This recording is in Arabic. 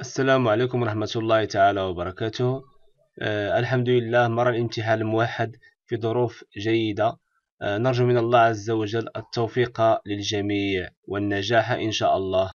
السلام عليكم ورحمة الله تعالى وبركاته أه الحمد لله مر الامتحان الموحد في ظروف جيدة أه نرجو من الله عز وجل التوفيق للجميع والنجاح إن شاء الله